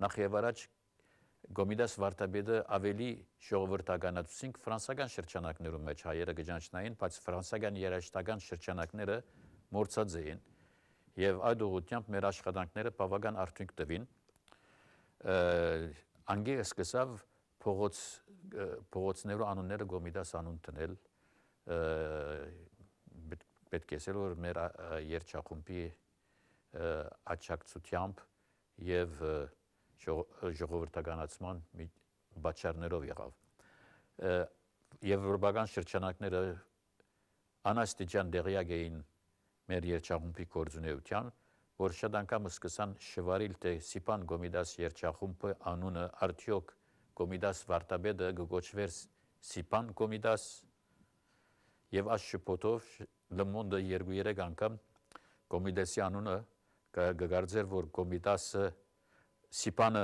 նախ եւ առաջ Գոմիդաս Վարդապետը ավելի ժողովրդականացուցինք ֆրանսական շրջանակներում մեջ հայերը գճանչնային, բայց ֆրանսական երաժշտական շրջանակները մորցած էին եւ այդ ուղությամբ մեր աշխատանքները բավական արդյունք տվին։ Անգերը սկսավ փողոց փողոցներու անունները Գոմիդաս անուն տնել պետք է ասել որ մեր երջախումբի աճակցությամբ եւ և ժողովրդականացման բաչարներով եղավ։ Եվրոպական շրջանակները անաստիճան դեղյակ էին մեր երջախումբի կորձունեության, որ շատ անգամ սկսան շվարիլ թե Սիպան Գոմիդաս երջախումբը անունը արդյոք Գոմիդաս Վարդապետը գոչվեր Սիպան Գոմիդաս եւ աս շփոթով լմոնդը երկու երեք անգամ Գոմիդասի անունը կգարձեր որ Գոմիդասը Սիպանը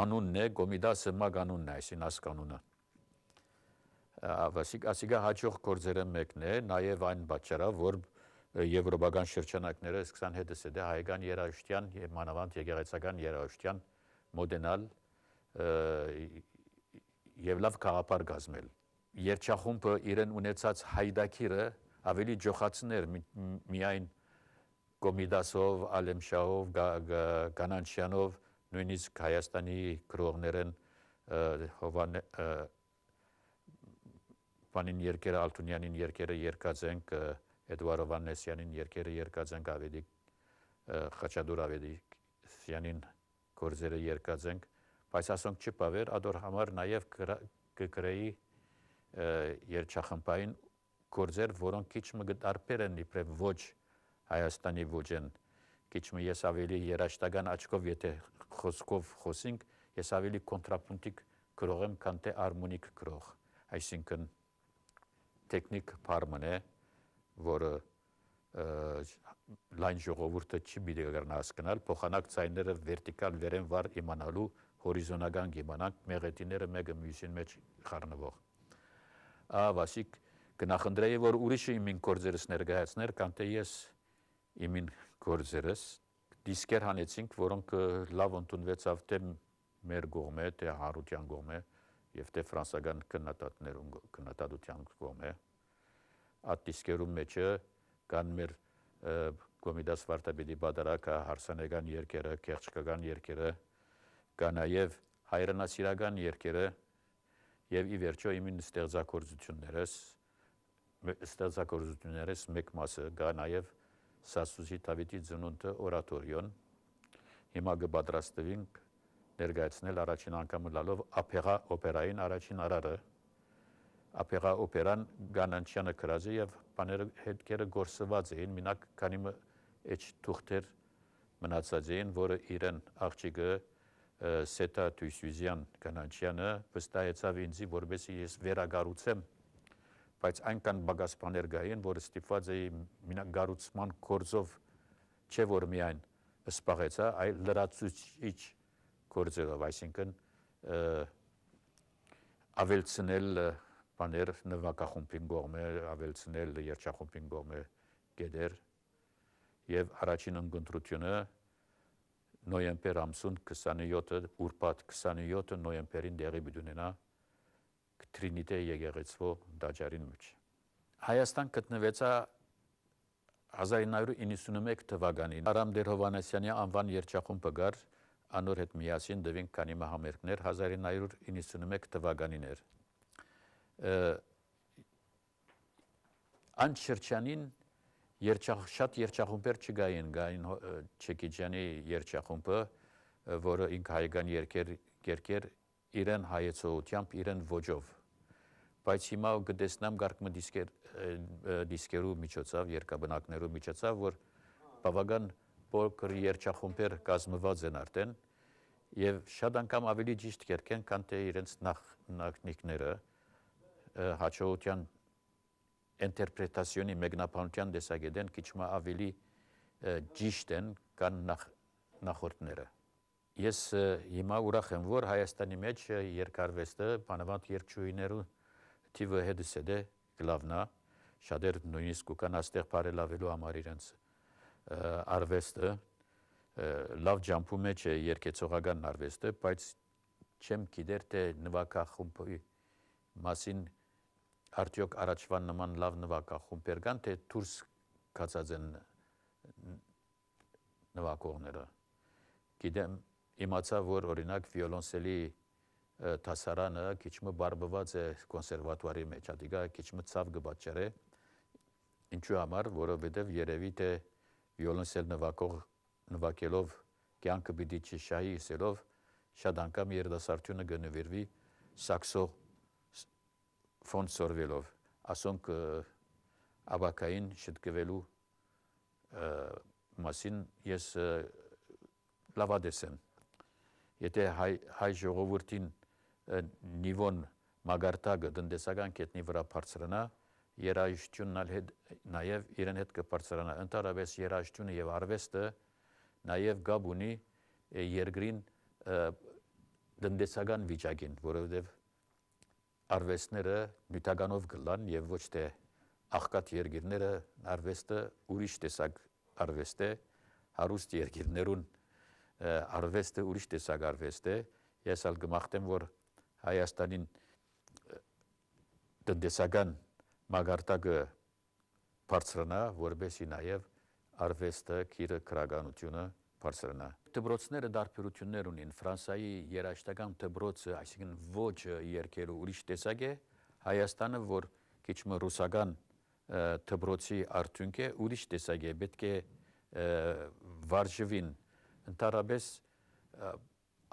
անունն է, Գոմիդասը մագ անունն է, այսին ասկանունը։ Ասիկ, ասիկա հաջող գործերը մեկն է, նաև այն պատճառով, որ եվրոպական շրջանակները սկսան հետս է դե հայկան երաժշտյան եւ մանավանդ եկեղեցական երաժշտյան մոդենալ եւ լավ քաղաքապար գազմել։ Երջախումբը իրեն ունեցած հայդակիրը ավելի ջոխացներ միայն կոմիդասով, ալեմշաով, գանանչյանով, գա, գա, նույնիսկ Հայաստանի գրողներն Հովան Պանին երկերը Ալթունյանին երկերը երկած ենք Էդուարդ Վանեսյանին երկերը երկած ենք ավելի Խաչադուր ավելի Սյանին գործերը երկած ենք բայց ասոնք չպավեր ադոր համար նաև կգրեի երջախմբային գործեր որոնք քիչ մը դարբեր են իբրև ոչ Հայաստանի ոչ են քիչ մը ես ավելի երաշտական աչքով եթե խոսքով խոսենք, ես ավելի կոնտրապունտիկ գրող եմ, քան թե արմոնիկ գրող։ Այսինքն տեխնիկ բառն է, որը լայն ժողովուրդը չի բիդի գտնա հասկանալ, փոխանակ ցայները վերտիկալ վերեն վար իմանալու հորիզոնական գիմանանք մեղետիները մեկը մյուսին մեջ խառնվող։ Ա վասիկ գնախնդրեի որ ուրիշը իմին գործերս ներկայացներ, քան թե ես իմին գործերս դիսկեր հանեցինք, որոնք լավ ընդունվեցավ թե մեր գողմե, թե հարության գողմե եւ թե ֆրանսական քննադատներուն քննադատության գողմե։ Այդ դիսկերուն մեջը կան մեր Կոմիդաս Վարդապետի բادرակա հարսանեկան երկերը, կեղճկական երկերը, կա նաեւ հայրենասիրական երկերը եւ ի վերջո իմին ստեղծագործություններս ստեղծագործություններս մեկ մասը կա նաեւ Սասուզի Դավիթի ծնունդը օրատորիոն։ Հիմա կպատրաստվենք ներկայացնել առաջին անգամ լալով Ափեղա օպերային առաջին արարը։ Ափեղա օպերան Գանանչյանը գրած է եւ բաները հետքերը գործված էին, մինակ քանի մեջ թուղթեր մնացած էին, որը իրեն աղջիկը Սետա Թույսյուզյան Գանանչյանը վստահեցավ ինձի, որովհետեւ ես վերագառուցեմ բայց այնքան բագասպաներ գային, որ ստիպված էի մինակ գառուցման կորձով չէ որ միայն սպաղեցա, այլ լրացուցիչ կորձերով, այսինքն ավելցնել բաներ նվակախումբին գողմե, ավելցնել երջախումբին գողմե գեդեր եւ առաջին ընկնդրությունը նոյեմբեր ամսուն 27-ը, ուրբաթ 27-ը նոյեմբերին դեղի բդունենա 1900 Տրինիտե եկեղեցվո դաջարին մեջ։ Հայաստան գտնվեցա 1991 թվականին Արամ Դերհովանեսյանի անվան երջախումբը գար անոր հետ միասին դվին քանի մահամերկներ 1991 թվականին էր։ Այն շրջանին երջախ շատ երջախումբեր չգային, գային Չեկիջյանի երջախումբը, որը ինք հայկան երկեր երկեր իրեն հայեցողությամբ, իրեն ոճով։ Բայց հիմա գտեսնամ գարկմը դիսկեր դիսկերու միջոցով, երկաբնակներու միջոցով, որ բավական փոքր երջախումբեր կազմված են արդեն եւ շատ անգամ ավելի ճիշտ կերկեն, քան թե իրենց նախ նախնիկները հաջողության ինտերպրետացիոնի մեկնաբանության դեսագետեն քիչ ավելի ճիշտ են, քան նախ նախորդները նախ Ես հիմա ուրախ եմ, որ Հայաստանի մեջ երկարվեստը բանավանդ երկչույներու թիվը հետս է դե գլավնա, շատեր նույնիսկ կան աստեղ բարելավելու համար իրենց արվեստը, լավ ջամփու մեջ է երկեցողական արվեստը, բայց չեմ գիտեր թե նվակախումբի մասին արդյոք առաջվան նման լավ նվակախումբեր կան, թե դուրս կացած են նվակողները։ Գիտեմ իմացա, որ օրինակ վիոլոնսելի դասարանը քիչմը բարբված է կոնսերվատուարի մեջ, adiga քիչմը ցավ գբաճեր է։ Ինչու համար, որովհետև երևի թե վիոլոնսել նվակող նվակելով կյանքը պիտի չշահի իսելով շատ անգամ երդասարտյունը գնվիրվի սաքսո ֆոն սորվելով ասոնք աբակային շտկվելու մասին ես լավադես եմ Եթե հայ հայ ժողովրդին նիվոն մագարտակը տնտեսական կետնի վրա բարձրանա, երաժշտությունն ալ հետ նաև իրեն հետ կբարձրանա։ Ընդառաջ երաժշտությունը եւ արվեստը նաև գաբ ունի երկրին տնտեսական վիճակին, որովհետեւ արվեստները նյութականով գլան եւ ոչ թե աղքատ երկիրները արվեստը ուրիշ տեսակ արվեստ է հարուստ երկիրներուն արվեստը ուրիշ տեսակ արվեստ է։ Ես ալ գմախտեմ, որ Հայաստանին տնտեսական մագարտակը բարձրանա, որբեսի նաև արվեստը, քիրը, քրագանությունը բարձրանա։ Դբրոցները դարբերություններ ունին։ Ֆրանսայի երաշտական դբրոցը, այսինքն ոչը երկերու ուրիշ տեսակ է, Հայաստանը, որ քիչ մը ռուսական դբրոցի արդյունք է, ուրիշ տեսակ է, պետք է վարժվին ընդառաջ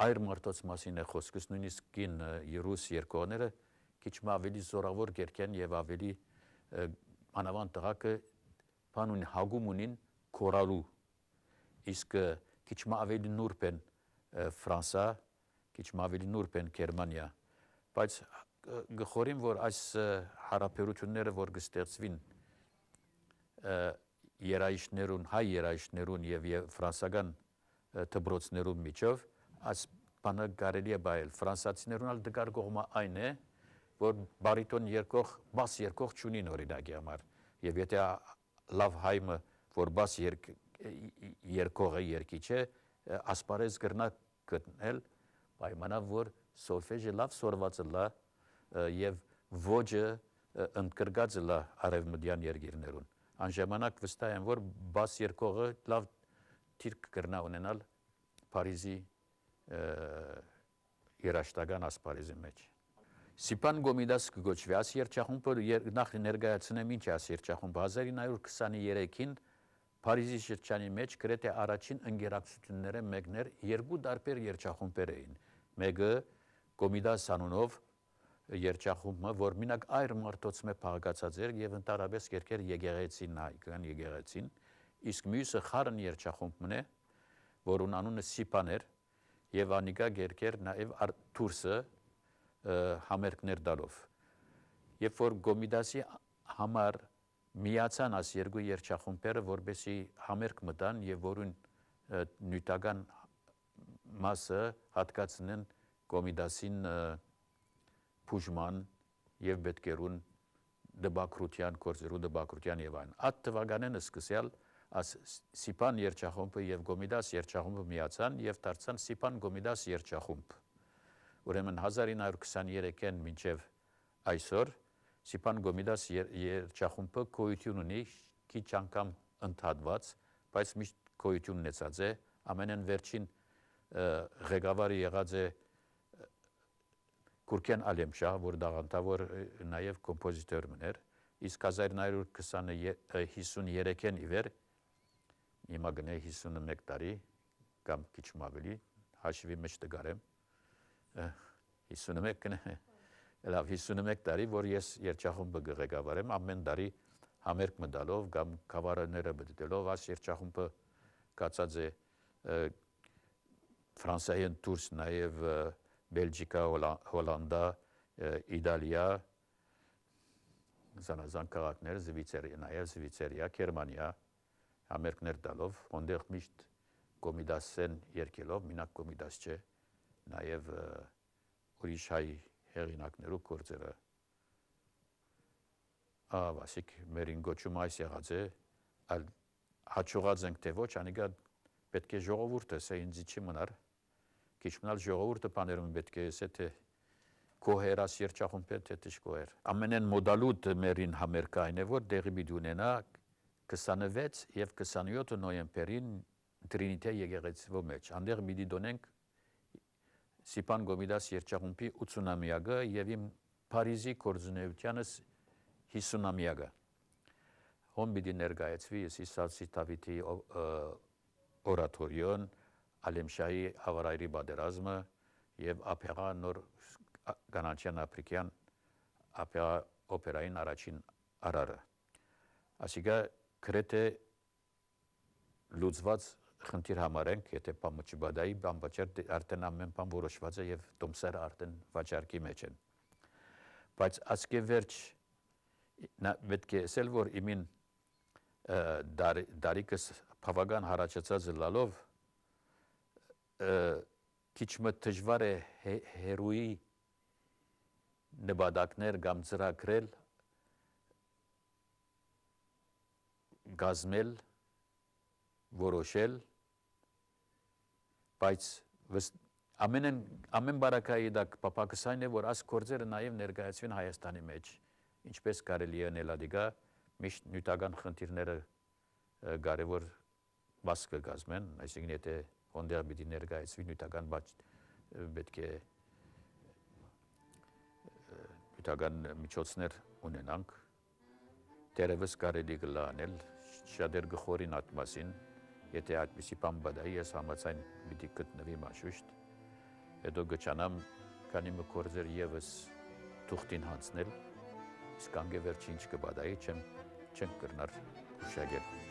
այր մարդոց մասին է խոսքս, նույնիսկ կին Երուս երկողները քիչ մ ավելի զորավոր գերքեն եւ ավելի անավան տղակը բանուն հագում ունին կորալու։ Իսկ քիչ մ ավելի նուրբ են Ֆրանսա, քիչ մ ավելի նուրբ են Գերմանիա, բայց գխորին որ այս հարաբերությունները որ կստեղծվին երայիշներուն հայ երայիշներուն եւ ֆրանսական և դբրոցներու միջով այս բանը կարելի է բայել ֆրանսացիներուն ալ դգար կողմը այն է որ բարիտոն երկող բաս երկող ճունին օրինակի համար եւ եթե լավ հայմը որ բաս երկ երկողը երկիչ է ասպարեզ գրնա գտնել պայմանով որ սոլֆեժը լավ սորված լա եւ ոճը ընդգրկած լա արևմտյան երկիրներուն անժամանակ վստահ եմ որ բաս երկողը լավ թիրք կգրնա ունենալ Փարիզի երաշտական ասպարեզի մեջ։ Սիպան Գոմիդաս կգոչվի աս երջախումբը նախ ներկայացնեմ ինչ աս երջախումբը 1923-ին Փարիզի շրջանի մեջ գրեթե առաջին ընկերակցությունները մեկներ երկու տարբեր երջախումբեր էին։ Մեկը Գոմիդաս անունով երջախումը, որ մինակ այր մարդոց մե փաղկացած էր եւ ընդառաջ երկեր եկեղեցին հայկական եկեղեցին, եկեղեցին իսկ մյուսը խարն երջախումբն է, որուն անունը Սիպան էր եւ Անիկա Գերկեր նաեւ Արթուրսը համերգներ դալով։ Երբ որ Գոմիդասի համար միացան աս երկու երջախումբերը, որբեսի համերգ մտան եւ որուն նյութական մասը հատկացնեն Գոմիդասին փուժման եւ բետկերուն դբակրության կորզերու դբակրության եւ այն։ Այդ թվականենը սկսյալ 1900 աս Սիպան երջախումբը եւ Գոմիդաս երջախումբը միացան եւ դարձան Սիպան Գոմիդաս երջախումբ։ Ուրեմն 1923-ին մինչեւ այսօր Սիպան Գոմիդաս երջախումբը գոյություն ունի քիչ անգամ ընդհատված, բայց միշտ գոյություն ունեցած է ամենն վերջին ղեկավարը եղած է Կուրկեն Ալեմշահ, որ դաղանտավոր նաեւ կոմպոզիտորն էր, իսկ 1953-ին ի վեր հիմա գնե 51 տարի կամ քիչ ավելի հաշվի մեջ դգարեմ 51 գնե լավ 51 տարի որ ես երջախումբը գղեկավարեմ ամեն տարի համերգ մտալով կամ կավարները բդդելով աս երջախումբը կացած է ֆրանսիայեն դուրս նաև բելգիկա հոլանդա իտալիա զանազան քաղաքներ զվիցերիա նաև զվիցերիա գերմանիա համերգներ տալով, ոնտեղ միշտ կոմիդասեն երկելով, մինակ կոմիդաս չէ, նաև ուրիշ հայ հեղինակներու գործերը։ Ավասիկ մերին գոչում այս եղած է, այլ հաջողած ենք թե ոչ, անիկա պետք է ժողովուրդը, սա ինձի չի մնար, քիչ մնալ ժողովուրդը բաներում պետք է էսե թե կոհերաս երջախում պետ է տիշ կոհեր։ Ամենեն մոդալուտ մերին համերկային է, որ դեղի մի դունենա 26 եւ 27 նոյեմբերին Տրինիտե եկեղեցու մեջ այնտեղ մի դոնենք Սիպան Գոմիդաս երջագումբի 80-ամյակը եւ իմ Փարիզի կորձունեությանս 50-ամյակը հոմ պիտի ներկայացվի Իսիսացի Դավիթի օրատորիոն Ալեմշայի ավարայրի բادرազմը եւ ապերա նոր գանաչյան աֆրիկյան ապերա օպերային առաջին արարը ասիկա գրեթե լուծված խնդիր համարենք, եթե Պամուչիբադայի բամբաճար դե արդեն ամեն բան որոշված է եւ դոմսերը արդեն վաճարկի մեջ են։ Բայց ասկե վերջ նա պետք է ասել, որ իմին դարիկս բավական հարաճած լալով քիչ մը դժվար է հերույի նպատակներ կամ ծրագրել գազմել, որոշել, բայց ամենն ամեն բարակայի դա պապակս այն է, որ աս կործերը նաև ներկայացվին Հայաստանի մեջ, ինչպես կարելի է նելադիգա, միշտ նյութական խնդիրները կարևոր բաս կգազմեն, այսինքն եթե հոնդեղ պիտի ներկայացվի նյութական բաց պետք է նյութական միջոցներ ունենանք, տերևս կարելի գլանել, Շատեր գխորին այդ մասին, եթե այդպիսի բան բադայի ես համացայն պիտի գտնվի մաշուշտ, հետո գճանամ քանի մը կորձեր եւս թուղթին հանցնել, իսկ անգե վերջինչ կբադայի չեմ չեն կրնար շագերտ։